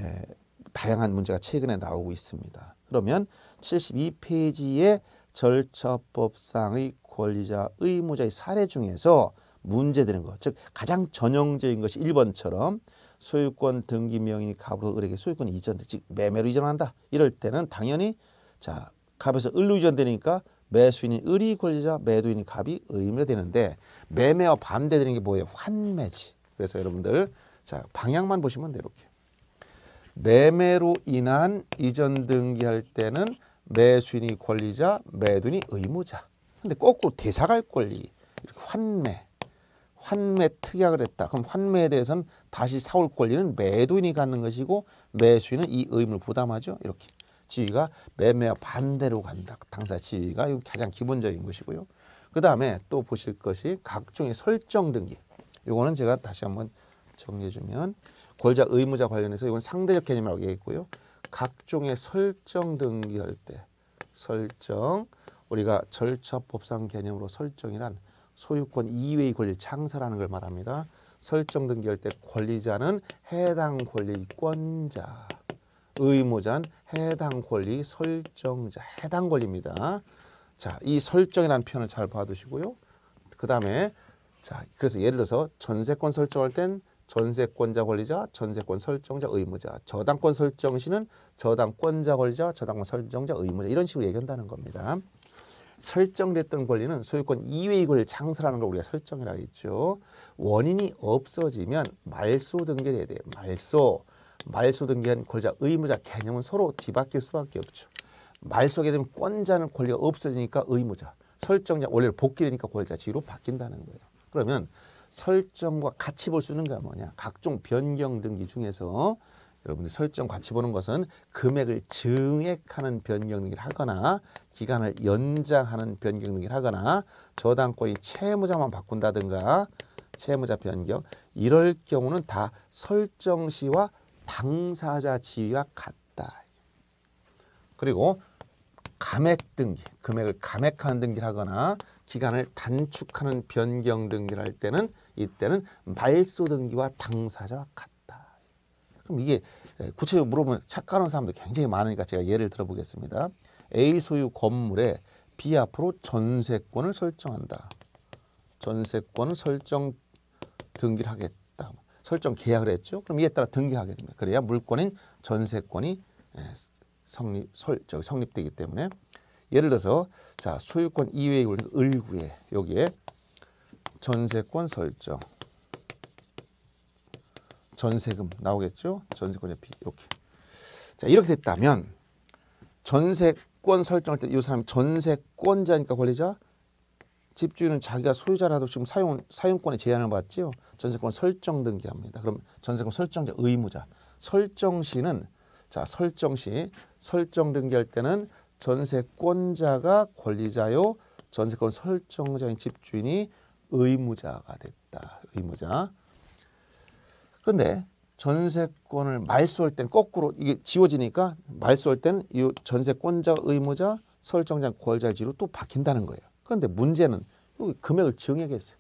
A: 다양한 문제가 최근에 나오고 있습니다. 그러면 72페이지의 절차법상의 권리자 의무자의 사례 중에서 문제되는 것, 즉 가장 전형적인 것이 1번처럼 소유권 등기 명인이 갑으로 을에게 소유권 이전, 될즉 매매로 이전한다. 이럴 때는 당연히 자 갑에서 을로 이전되니까 매수인이 을이 권리자, 매도인이 갑이 의무가 되는데 매매와 반대되는 게 뭐예요? 환매지. 그래서 여러분들 자, 방향만 보시면 돼요, 이렇게. 매매로 인한 이전 등기할 때는 매수인이 권리자, 매도인이 의무자. 근데 거꾸로 대사갈 권리, 이렇게 환매, 환매 특약을 했다. 그럼 환매에 대해서는 다시 사올 권리는 매도인이 갖는 것이고 매수인은 이 의무를 부담하죠. 이렇게. 지위가 매매와 반대로 간다. 당사 지위가 가장 기본적인 것이고요. 그 다음에 또 보실 것이 각종의 설정 등기. 이거는 제가 다시 한번 정리해주면 권자 의무자 관련해서 이건 상대적 개념이라고 얘기했고요. 각종의 설정 등기할 때 설정 우리가 절차법상 개념으로 설정이란 소유권 이외의 권리를 창설하는 걸 말합니다. 설정 등기할 때 권리자는 해당 권리권자 의무자는 해당 권리 설정자 해당 권리입니다. 자, 이 설정이라는 표현을 잘 봐두시고요. 그 다음에 자, 그래서 예를 들어서 전세권 설정할 땐 전세권자 권리자, 전세권 설정자 의무자, 저당권 설정시는 저당권자 권리자, 저당권 설정자 의무자 이런 식으로 얘기한다는 겁니다. 설정됐던 권리는 소유권 이외의 권리를 창설하는 걸 우리가 설정이라 했죠. 원인이 없어지면 말소 등기 해야 돼요. 말소, 말소 등기한 권자, 의무자 개념은 서로 뒤바뀔 수밖에 없죠. 말소하게 되면 권자는 권리가 없어지니까 의무자, 설정자 원래 복귀되니까 권자 지로 바뀐다는 거예요. 그러면 설정과 같이 볼 수 있는 게 뭐냐. 각종 변경 등기 중에서 여러분들 설정 같이 보는 것은 금액을 증액하는 변경 등기를 하거나 기간을 연장하는 변경 등기를 하거나 저당권이 채무자만 바꾼다든가 채무자 변경 이럴 경우는 다 설정 시와 당사자 지위가 같다. 그리고 감액 등기, 금액을 감액하는 등기를 하거나 기간을 단축하는 변경 등기를 할 때는 이때는 말소 등기와 당사자와 같다. 그럼 이게 예, 구체적으로 물어보면 착각하는 사람들 굉장히 많으니까 제가 예를 들어보겠습니다. A 소유 건물에 B 앞으로 전세권을 설정한다. 전세권을 설정 등기를 하겠다. 설정 계약을 했죠. 그럼 이에 따라 등기하게 됩니다. 그래야 물권인 전세권이 예, 성립, 설, 성립되기 때문에 예를 들어서 자 소유권 이외의 권리 을구에 여기에 전세권 설정 전세금 나오겠죠? 전세권의 비 이렇게 자 이렇게 됐다면 전세권 설정할 때 이 사람이 전세권자니까 권리자 집주인은 자기가 소유자라도 지금 사용 사용권에 제한을 받지요. 전세권 설정 등기합니다. 그럼 전세권 설정자 의무자 설정 시는 자 설정 시 설정 등기할 때는 전세권자가 권리자요 전세권 설정자인 집주인이 의무자가 됐다. 의무자. 근데 전세권을 말소할 땐 거꾸로 이게 지워지니까 말소할 때는 이 전세권자 의무자 설정자 권자지로 또 바뀐다는 거예요. 그런데 문제는 여기 금액을 증액했어요.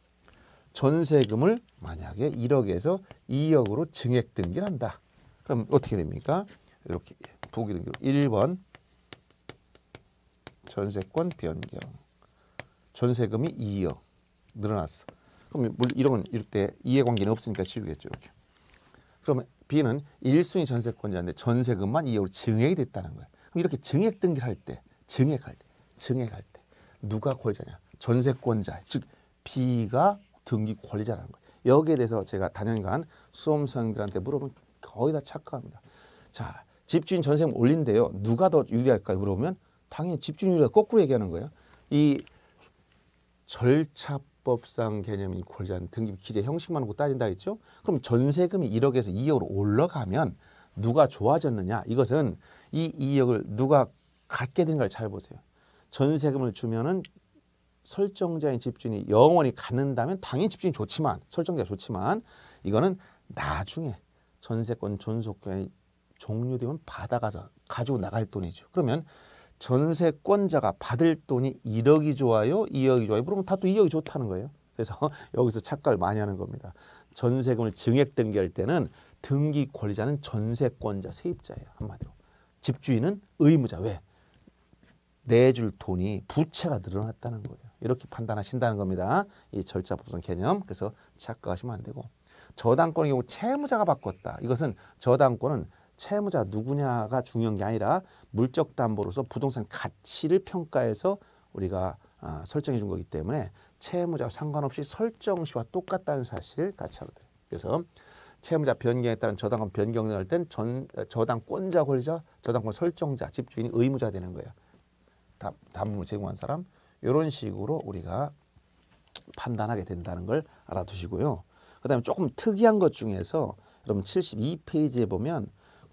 A: 전세금을 만약에 1억에서 2억으로 증액 등기를 한다. 그럼 어떻게 됩니까? 이렇게 예, 부기 등기로 1번 전세권 변경. 전세금이 2억 늘어났어. 그럼 이런 이럴 때 이해관계는 없으니까 지우겠죠. 이렇게. 그러면 B는 1순위 전세권이었는데 전세금만 2억으로 증액이 됐다는 거예 그럼 이렇게 증액 등기를 할 때, 증액할 때, 증액할 때 누가 권리자냐? 전세권자, 즉 B가 등기 권리자라는 거예 여기에 대해서 제가 단연간 수험생들한테 물어보면 거의 다 착각합니다. 자, 집주인 전세금 올린대요. 누가 더 유리할까요? 물어보면 당연히 집중률이 거꾸로 얘기하는 거예요. 이 절차법상 개념인 골잔 등기 기재 형식만 하고 따진다 했죠. 그럼 전세금이 1억에서 2억으로 올라가면 누가 좋아졌느냐? 이것은 이 2억을 누가 갖게 된 걸 잘 보세요. 전세금을 주면은 설정자인 집주인이 영원히 갖는다면 당연히 집주인이 좋지만 설정자 좋지만 이거는 나중에 전세권 존속의 종료되면 받아가서 가지고 나갈 돈이죠. 그러면 전세권자가 받을 돈이 1억이 좋아요? 2억이 좋아요? 그러면 다 또 2억이 좋다는 거예요. 그래서 여기서 착각을 많이 하는 겁니다. 전세금을 증액 등기할 때는 등기 권리자는 전세권자 세입자예요. 한마디로. 집주인은 의무자. 왜? 내줄 돈이 부채가 늘어났다는 거예요. 이렇게 판단하신다는 겁니다. 이 절차법상 개념. 그래서 착각하시면 안 되고 저당권의 경우 채무자가 바꿨다. 이것은 저당권은 채무자 누구냐가 중요한 게 아니라 물적 담보로서 부동산 가치를 평가해서 우리가 어, 설정해 준 거기 때문에 채무자와 상관없이 설정 시와 똑같다는 사실 같이 알아야 돼요. 그래서 채무자 변경에 따른 저당권 변경을 할 땐 저당권자 권리자, 저당권 설정자, 집주인이 의무자 되는 거예요. 담, 담을 제공한 사람 이런 식으로 우리가 판단하게 된다는 걸 알아두시고요. 그 다음에 조금 특이한 것 중에서 여러분 72페이지에 보면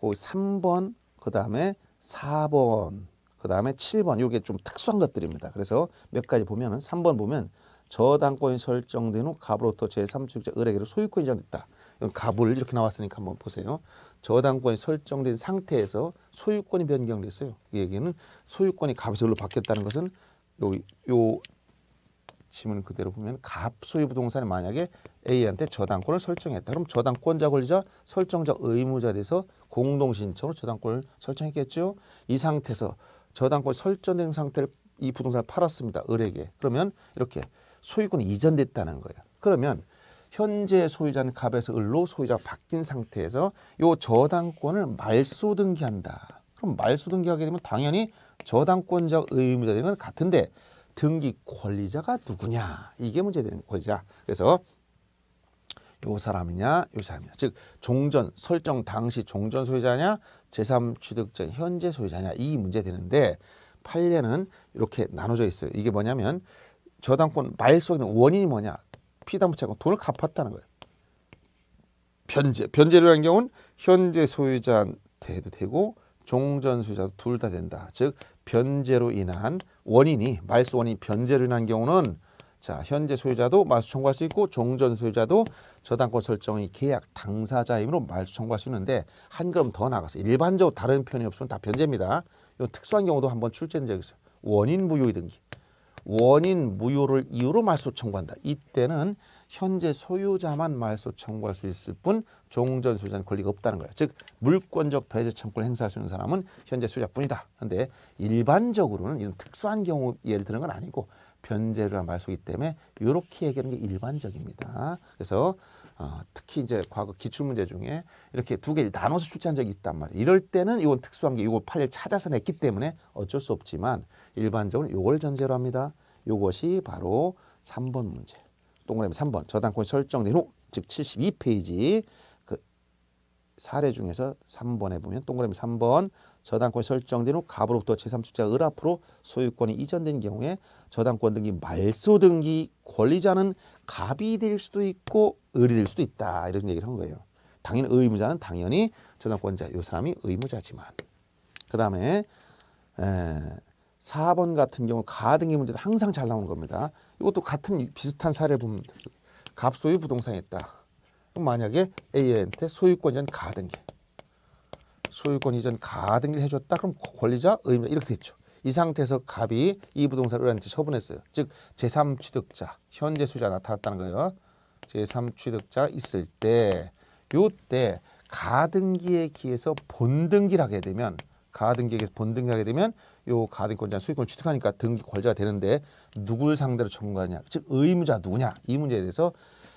A: 그 3번, 그 다음에 4번, 그 다음에 7번 이게 좀 특수한 것들입니다. 그래서 몇 가지 보면은 3번 보면 저당권이 설정된 후 갑으로부터 제3소유자 의에기로 소유권이 전했다. 이건 갑을 이렇게 나왔으니까 한번 보세요. 저당권이 설정된 상태에서 소유권이 변경됐어요. 이 얘기는 소유권이 갑에서 로 바뀌었다는 것은 요, 요 지문 그대로 보면 갑 소유 부동산에 만약에 A한테 저당권을 설정했다. 그럼 저당권자 권리자 설정자 의무자돼서 공동신청으로 저당권을 설정했겠죠. 이 상태에서 저당권 설정된 상태를 이 부동산을 팔았습니다. 을에게. 그러면 이렇게 소유권이 이전됐다는 거예요. 그러면 현재 소유자는 갑에서 을로 소유자가 바뀐 상태에서 요 저당권을 말소 등기한다. 그럼 말소 등기하게 되면 당연히 저당권자 의무자 되는 은 같은데 등기 권리자가 누구냐 이게 문제되는 권리자 그래서 요 사람이냐 요 사람이냐 즉 종전 설정 당시 종전 소유자냐 재산 취득 자 현재 소유자냐 이 문제되는데 판례는 이렇게 나눠져 있어요 이게 뭐냐면 저당권 말소는 원인이 뭐냐 피담보채권 돈을 갚았다는 거예요 변제 변제료라 경우는 현재 소유자한테도 되고 종전 소유자도 둘 다 된다 즉 변제로 인한 원인이 말소 원이 변제로 인한 경우는 자 현재 소유자도 말소 청구할 수 있고 종전 소유자도 저당권 설정이 계약 당사자이므로 말소 청구할 수 있는데 한 걸음 더 나가서 일반적으로 다른 표현이 없으면 다 변제입니다. 이 특수한 경우도 한번 출제된 적이 있어요. 원인 무효이 등기. 원인 무효를 이유로 말소 청구한다. 이때는 현재 소유자만 말소 청구할 수 있을 뿐 종전 소유자는 권리가 없다는 거예요. 즉 물권적 배제 청구를 행사할 수 있는 사람은 현재 소유자뿐이다. 그런데 일반적으로는 이런 특수한 경우 예를 드는 건 아니고 변제를 한 말소이기 때문에 이렇게 얘기하는 게 일반적입니다. 그래서 어, 특히 이제 과거 기출문제 중에 이렇게 두 개를 나눠서 출제한 적이 있단 말이에요. 이럴 때는 이건 특수한 게 이거 판례를 찾아서 냈기 때문에 어쩔 수 없지만 일반적으로 요걸 전제로 합니다. 요것이 바로 삼번 문제. 동그라미 3번 저당권 설정된 후 즉 72페이지 그 사례 중에서 3번에 보면 동그라미 3번 저당권 설정된 후 갑으로부터 제3주자 을 앞으로 소유권이 이전된 경우에 저당권 등기 말소 등기 권리자는 갑이 될 수도 있고 을이 될 수도 있다 이런 얘기를 한 거예요. 당연히 의무자는 당연히 저당권자 요 사람이 의무자지만 그 다음에 4번 같은 경우 가등기 문제도 항상 잘 나오는 겁니다. 이것도 같은 비슷한 사례 보면 갑소유 부동산이 있다. 그럼 만약에 A한테 소유권 이전 가등기 소유권 이전 가등기를 해줬다. 그럼 권리자 의무 이렇게 돼죠이 상태에서 갑이 이부동산 을한테 처분했어요. 즉 제3취득자 현재 소유자 나타났다는 거예요. 제3취득자 있을 때 요때 가등기에 기해서 본등기를 하게 되면 가등기에 기해서 본등기하게 되면 요 가등권자 소유권 을 취득하니까 등기 권자가 되는데 누굴 상대로 청구하냐 즉 의무자 누구냐 이 문제에 대해서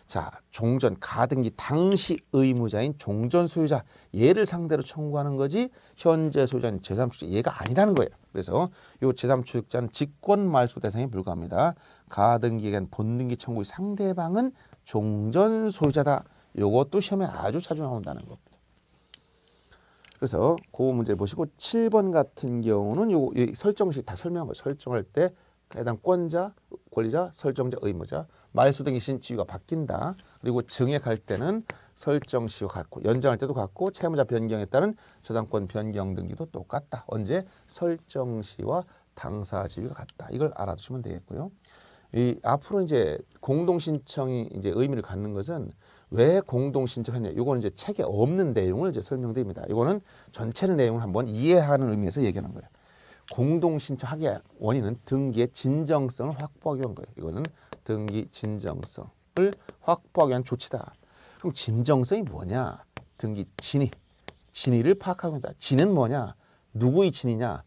A: 자 종전 가등기 당시 의무자인 종전 소유자 얘를 상대로 청구하는 거지 현재 소유자인 제3주자 얘가 아니라는 거예요. 그래서 요 제3주자는 직권 말소 대상에 불과합니다. 가등기에 대한 본등기 청구의 상대방은 종전 소유자다. 요것도 시험에 아주 자주 나온다는 거. 그래서 그 문제를 보시고 7번 같은 경우는 요 설정식 다설명하고 설정할 때 해당 권자, 권리자, 설정자, 의무자, 말소 등의 신 지위가 바뀐다. 그리고 증액할 때는 설정 시와 같고 연장할 때도 같고 채무자 변경에 따른 저당권 변경 등기도 똑같다. 언제 설정 시와 당사 지위가 같다. 이걸 알아두시면 되겠고요. 이 앞으로 이제 공동 신청이 이제 의미를 갖는 것은 왜 공동 신청하냐? 이거는 이제 책에 없는 내용을 이제 설명드립니다. 이거는 전체 내용을 한번 이해하는 의미에서 얘기하는 거예요. 공동 신청하게 한 원인은 등기의 진정성을 확보하기 위한 거예요. 이거는 등기 진정성을 확보하기 위한 조치다. 그럼 진정성이 뭐냐? 등기 진위. 진위를 파악합니다. 진은 뭐냐? 누구의 진이냐?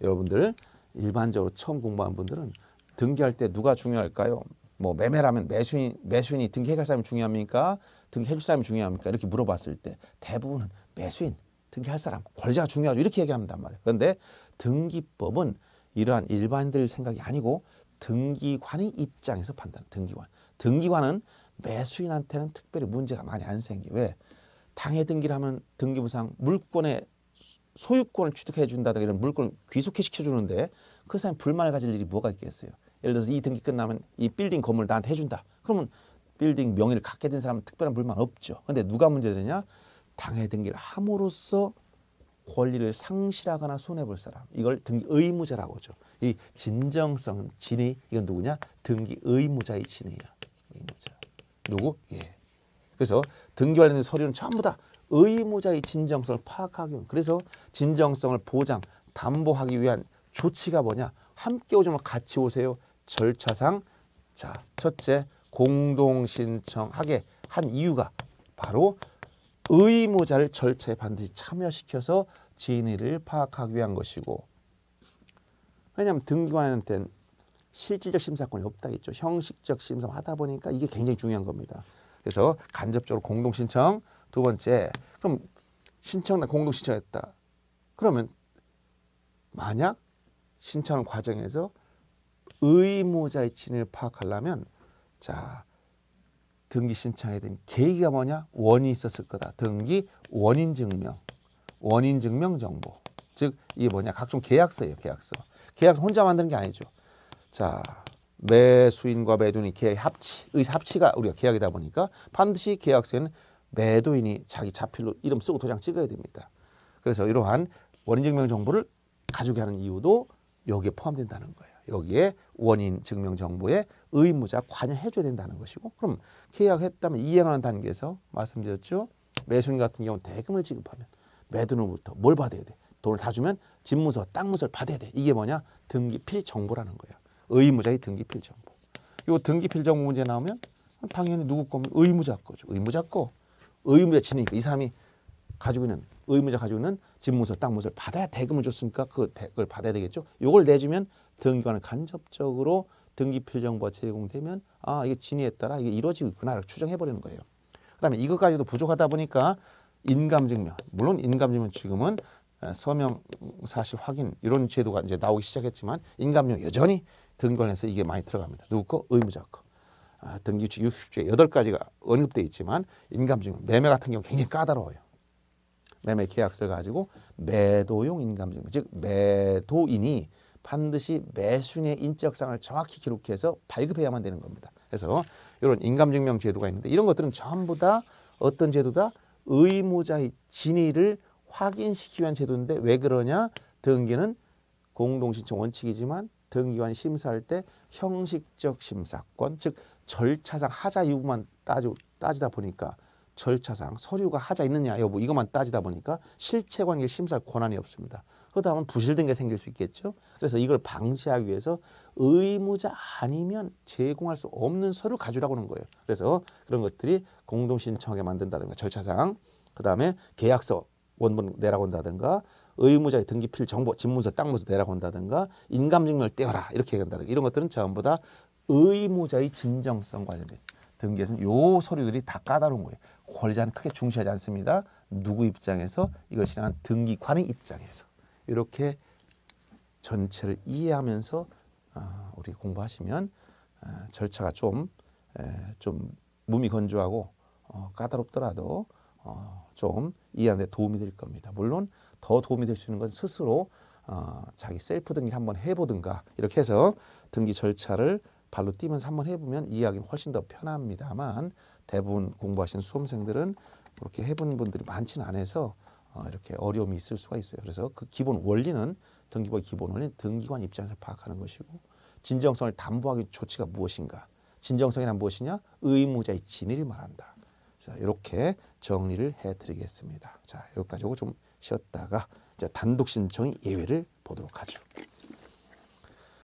A: 여러분들 일반적으로 처음 공부한 분들은 등기할 때 누가 중요할까요? 뭐 매매라면 매수인 매수인이 등기해갈 사람이 중요합니까? 등기해 줄 사람이 중요합니까? 이렇게 물어봤을 때 대부분은 매수인 등기할 사람 권리자가 중요하죠 이렇게 얘기합니다 말이에요. 그런데 등기법은 이러한 일반인들 생각이 아니고 등기관의 입장에서 판단. 등기관 등기관은 매수인한테는 특별히 문제가 많이 안 생기. 왜? 당해 등기를 하면 등기부상 물권의 소유권을 취득해 준다든가 이런 물권을 귀속해 시켜주는데 그 사람이 불만을 가질 일이 뭐가 있겠어요. 예를 들어서 이등기 끝나면 이 빌딩 건물 나한테 해준다. 그러면 빌딩 명의를 갖게 된 사람은 특별한 불만 없죠. 근데 누가 문제되냐? 당해 등기를 함으로써 권리를 상실하거나 손해볼 사람. 이걸 등기 의무자라고 하죠. 이 진정성, 진위, 이건 누구냐? 등기 의무자의 진위야. 의무자. 누구? 예. 그래서 등기 관련된 서류는 전부 다 의무자의 진정성을 파악하기 위한 그래서 진정성을 보장, 담보하기 위한 조치가 뭐냐? 함께 오지 말 같이 오세요. 절차상 자 첫째 공동 신청하게 한 이유가 바로 의무자를 절차에 반드시 참여시켜서 진위를 파악하기 위한 것이고 왜냐하면 등기관한테는 실질적 심사권이 없다 겠죠 형식적 심사 하다 보니까 이게 굉장히 중요한 겁니다. 그래서 간접적으로 공동 신청 두 번째 그럼 신청 나 공동 신청했다. 그러면 만약 신청 과정에서 의무자의 진위를 파악하려면 자 등기 신청에 대한 계기가 뭐냐? 원이 있었을 거다. 등기 원인 증명, 원인 증명 정보. 즉 이게 뭐냐? 각종 계약서예요. 계약서. 계약서 혼자 만드는 게 아니죠. 자 매수인과 매도인이 계약 합치, 의 합치가 우리가 계약이다 보니까 반드시 계약서에는 매도인이 자기 자필로 이름 쓰고 도장 찍어야 됩니다. 그래서 이러한 원인 증명 정보를 가지게 하는 이유도 여기에 포함된다는 거예요. 여기에 원인 증명 정보에 의무자 관여해줘야 된다는 것이고 그럼 계약했다면 이행하는 단계에서 말씀드렸죠. 매수인 같은 경우 는 대금을 지급하면 매도로부터뭘 받아야 돼? 돈을 다 주면 집무서, 땅무서를 받아야 돼. 이게 뭐냐? 등기필 정보라는 거예요. 의무자의 등기필 정보. 요 등기필 정보 문제 나오면 당연히 누구 거면 의무자 거죠. 의무자 거. 의무자 치니까 이 사람이 가지고 있는 의무자 가지고 있는 집무설, 땅무설 받아야 대금을 줬으니까 그 대금을 받아야 되겠죠. 요걸 내주면 등기관을 간접적으로 등기필 정보가 제공되면 아 이게 진위에 따라 이게 이루어지고 있구나를 추정해 버리는 거예요. 그다음에 이것까지도 부족하다 보니까 인감증명 물론 인감증명 지금은 서명 사실 확인 이런 제도가 이제 나오기 시작했지만 인감증명 여전히 등기관에서 이게 많이 들어갑니다. 누구 거 의무자 거. 아, 등기규칙 60조에 8가지가 언급돼 있지만 인감증명 매매 같은 경우 굉장히 까다로워요. 매매 계약서를 가지고 매도용 인감증명, 즉 매도인이 반드시 매수인의 인적상을 정확히 기록해서 발급해야만 되는 겁니다. 그래서 이런 인감증명 제도가 있는데 이런 것들은 전부 다 어떤 제도다? 의무자의 진위를 확인시키기 위한 제도인데 왜 그러냐? 등기는 공동신청 원칙이지만 등기관이 심사할 때 형식적 심사권 즉 절차상 하자 유무만 따지, 따지다 보니까 절차상 서류가 하자 있느냐 여부 뭐 이것만 따지다 보니까 실체관계 심사 권한이 없습니다. 그러다 보면 부실된 게 생길 수 있겠죠. 그래서 이걸 방지하기 위해서 의무자 아니면 제공할 수 없는 서류 가져라고 하는 거예요. 그래서 그런 것들이 공동신청하게 만든다든가 절차상 그다음에 계약서 원본 내라고 한다든가 의무자의 등기필 정보 집문서 땅문서 내라고 한다든가 인감증명을 떼어라 이렇게 한다든가 이런 것들은 전부 다 의무자의 진정성 관련된 등기에서는 요 서류들이 다 까다로운 거예요. 권리자는 크게 중시하지 않습니다. 누구 입장에서 이걸 실행한 등기관의 입장에서 이렇게 전체를 이해하면서 어, 우리 공부하시면 어, 절차가 좀좀 좀 몸이 건조하고 어, 까다롭더라도 어, 좀 이해하는 데 도움이 될 겁니다. 물론 더 도움이 될 수 있는 건 스스로 어, 자기 셀프 등기 한번 해보든가 이렇게 해서 등기 절차를 발로 뛰면서 한번 해보면 이해하기는 훨씬 더 편합니다만 대부분 공부하신 수험생들은 그렇게 해본 분들이 많지는 않아서 어, 이렇게 어려움이 있을 수가 있어요. 그래서 그 기본 원리는 등기부의 기본 원리는 등기관 입장에서 파악하는 것이고 진정성을 담보하기 조치가 무엇인가? 진정성이란 무엇이냐? 의무자의 진위를 말한다. 자, 이렇게 정리를 해드리겠습니다. 자, 여기까지 하고 좀 쉬었다가 이제 단독 신청이 예외를 보도록 하죠.